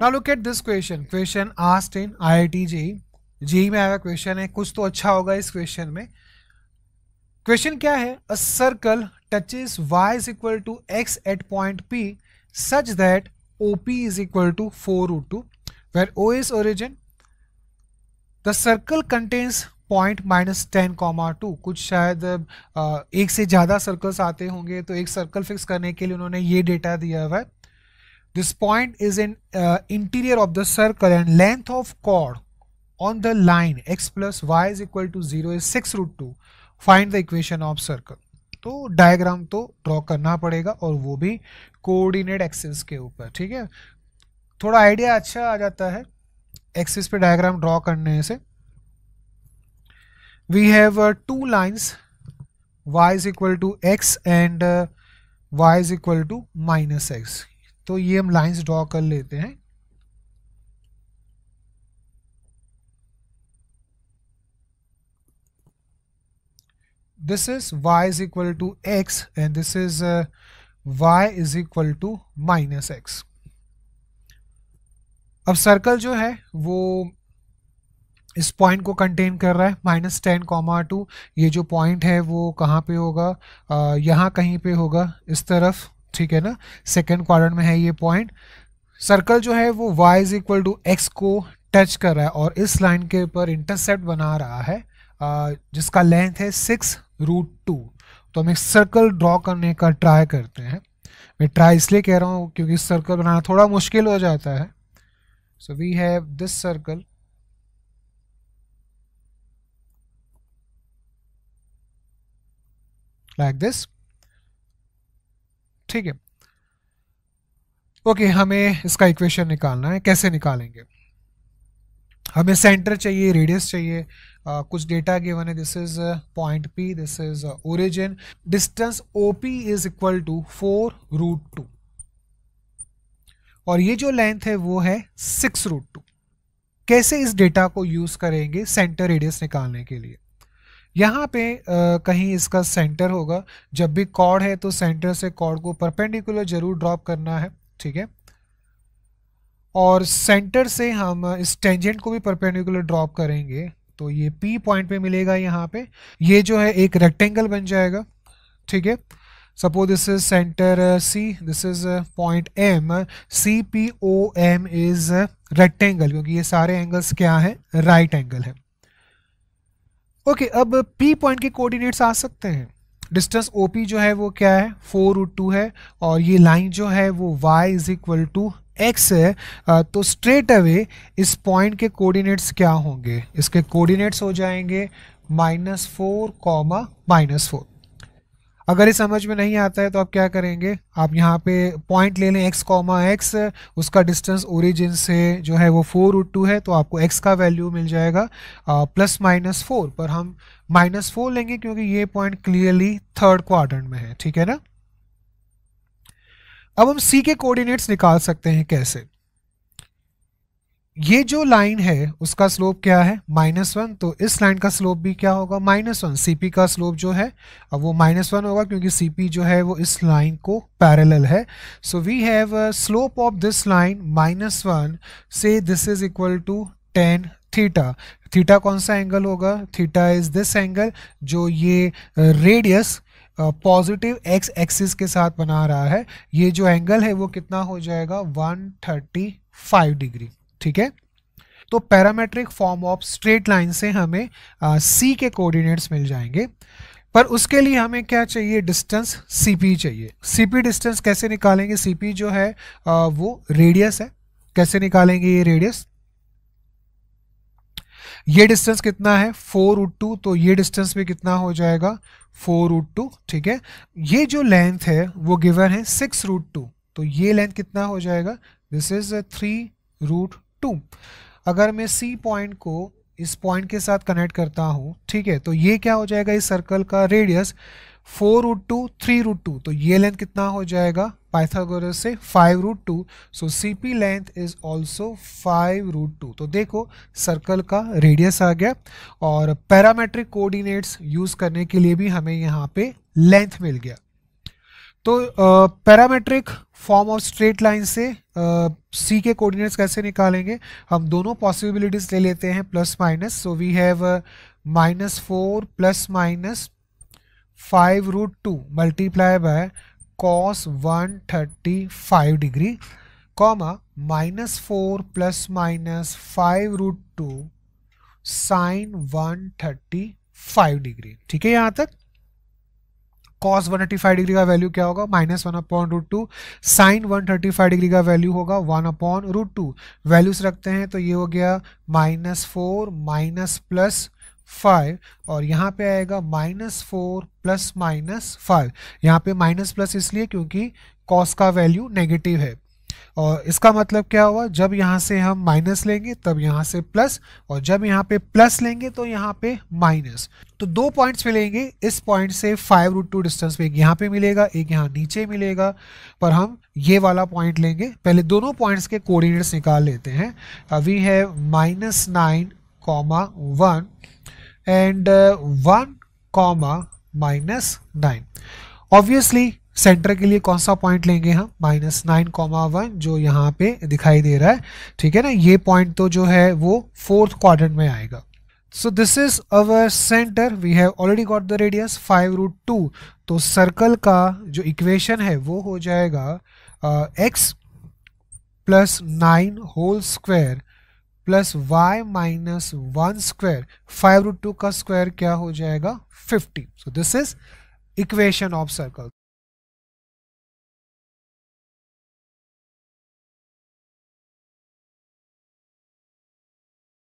Now look at this question. Question asked in IIT JEE. JEE में आया question है कुछ तो अच्छा होगा इस question में Question क्या है A circle touches y is equal to x at point p such that OP is equal to 4 root 2 where O is origin. The circle contains point minus ten comma two कुछ शायद एक से ज़्यादा circles आते होंगे तो एक circle fix करने के लिए उन्होंने ये डेटा दिया हुआ है This point is in uh, interior of the circle and length of chord on the line x plus y is equal to 0 is 6 root 2. Find the equation of circle. तो diagram तो draw करना पड़ेगा और वो भी coordinate axis के ऊपर ठीक है थोड़ा आइडिया अच्छा आ जाता है एक्सिस पे डायग्राम ड्रॉ करने से we have two lines Y is equal to X and Y is equal to minus X तो ये हम लाइंस ड्रॉ कर लेते हैं this is y is equal to X and this is y is equal to minus अब circle जो है वो इस पॉइंट को कंटेन कर रहा है माइनस टेन कॉमा टू ये जो पॉइंट है वो कहाँ पे होगा यहाँ कहीं पे होगा इस तरफ ठीक है ना सेकेंड क्वार में है ये पॉइंट सर्कल जो है वो y is equal to X को टच कर रहा है और इस लाइन के ऊपर इंटरसेप्ट बना रहा है जिसका लेंथ है सिक्स रूट टू तो हम एक सर्कल ड्रॉ करने का ट्राई करते हैं मैं ट्राई इसलिए कह रहा हूँ क्योंकि सर्कल बनाना थोड़ा मुश्किल हो जाता है so we have this circle like this ठीक है ओके हमें इसका इक्वेशन निकालना है कैसे निकालेंगे हमें सेंटर चाहिए रेडियस चाहिए uh, कुछ डेटा गिवन है this is point P this is origin distance O P is equal to four root two और ये जो लेंथ है वो है सिक्स रूट टू कैसे इस डेटा को यूज करेंगे सेंटर रेडियस निकालने के लिए यहाँ पे आ, कहीं इसका सेंटर होगा जब भी कॉर्ड है तो सेंटर से कॉर्ड को परपेंडिकुलर जरूर ड्रॉप करना है ठीक है और सेंटर से हम इस टेंजेंट को भी परपेंडिकुलर ड्रॉप करेंगे तो ये पी पॉइंट पे मिलेगा यहाँ पे ये जो है एक रेक्टेंगल बन जाएगा ठीक है centre C this is C, M C P M, M is rectangle क्योंकि ये सारे एंगल्स क्या हैं? राइट एंगल है ओके okay, अब पी पॉइंट के कोऑर्डिनेट्स आ सकते हैं डिस्टेंस ओ पी जो है वो क्या है फोर रूट टू है और ये लाइन जो है वो Y is equal to X है तो स्ट्रेट अवे इस पॉइंट के कोऑर्डिनेट्स क्या होंगे इसके कोऑर्डिनेट्स हो जाएंगे minus four comma minus four अगर ये समझ में नहीं आता है तो आप क्या करेंगे आप यहाँ पे पॉइंट ले लें एक्स कॉमा एक्स उसका डिस्टेंस ओरिजिन से जो है वो फोर रूट टू है तो आपको एक्स का वैल्यू मिल जाएगा प्लस माइनस फोर पर हम माइनस फोर लेंगे क्योंकि ये पॉइंट क्लियरली थर्ड क्वार्टर में है ठीक है ना अब हम सी के कोऑर्डिनेट्स निकाल सकते हैं कैसे ये जो लाइन है उसका स्लोप क्या है माइनस वन तो इस लाइन का स्लोप भी क्या होगा माइनस वन सी का स्लोप जो है अब वो माइनस वन होगा क्योंकि सी जो है वो इस लाइन को पैरेलल है so we have slope of this line minus one से this is equal to tan theta theta कौन सा एंगल होगा थीटा इज दिस एंगल जो ये रेडियस पॉजिटिव एक्स एक्सिस के साथ बना रहा है ये जो एंगल है वो कितना हो जाएगा 135 डिग्री ठीक है तो parametric form of straight line से हमें सी uh, के कोऑर्डिनेट्स मिल जाएंगे पर उसके लिए हमें क्या चाहिए डिस्टेंस सीपी चाहिए सीपी डिस्टेंस कैसे निकालेंगे सीपी जो है आ, uh, वो रेडियस है कैसे निकालेंगे ये रेडियस ये डिस्टेंस कितना है फोर रूट टू तो ये डिस्टेंस भी कितना हो जाएगा फोर रूट टू ठीक है ये जो लेंथ है वो गिवन है सिक्स रूट टू तो ये लेंथ कितना हो जाएगा this is three root two अगर मैं सी पॉइंट को इस पॉइंट के साथ कनेक्ट करता हूँ ठीक है तो ये क्या हो जाएगा इस सर्कल का radius four root two three root two तो ये लेंथ कितना हो जाएगा पाइथागोरस से five root two so C P length is also five root two तो देखो सर्कल का रेडियस आ गया और पैरामेट्रिक कोऑर्डिनेट्स यूज़ करने के लिए भी हमें यहाँ पे लेंथ मिल गया तो parametric form of straight line से सी के कोऑर्डिनेट्स कैसे निकालेंगे हम दोनों पॉसिबिलिटीज ले लेते हैं plus minus so we have minus four plus minus five root two multiply by cos one thirty five degree comma minus four plus minus five root two sine one thirty five degree ठीक है यहाँ तक cos 185 degree का value क्या होगा minus one upon root two sine one thirty five degree का value होगा one upon root two values रखते हैं तो ये हो गया minus four minus plus five और यहाँ पे आएगा minus four plus minus five यहाँ पे माइनस प्लस इसलिए क्योंकि कॉस का वैल्यू नेगेटिव है और इसका मतलब क्या हुआ जब यहाँ से हम माइनस लेंगे तब यहाँ से प्लस और जब यहाँ पे प्लस लेंगे तो यहाँ पे माइनस तो दो पॉइंट्स मिलेंगे इस पॉइंट से फाइव रूट टू डिस्टेंस पे एक यहाँ पे मिलेगा एक यहाँ नीचे मिलेगा पर हम ये वाला पॉइंट लेंगे पहले दोनों पॉइंट्स के कोऑर्डिनेट्स निकाल लेते हैं अभी है minus nine comma one and one comma minus nine obviously centre के लिए कौन सा पॉइंट लेंगे हम माइनस नाइन कॉमा वन जो यहाँ पे दिखाई दे रहा है ठीक है ना ये पॉइंट तो जो है वो फोर्थ क्वाड्रेंट में आएगा so this is our centre we have already got the radius five root two तो सर्कल का जो इक्वेशन है वो हो जाएगा X plus nine whole square plus Y minus one square five root two का स्क्वायर क्या हो जाएगा fifty so this is equation of circle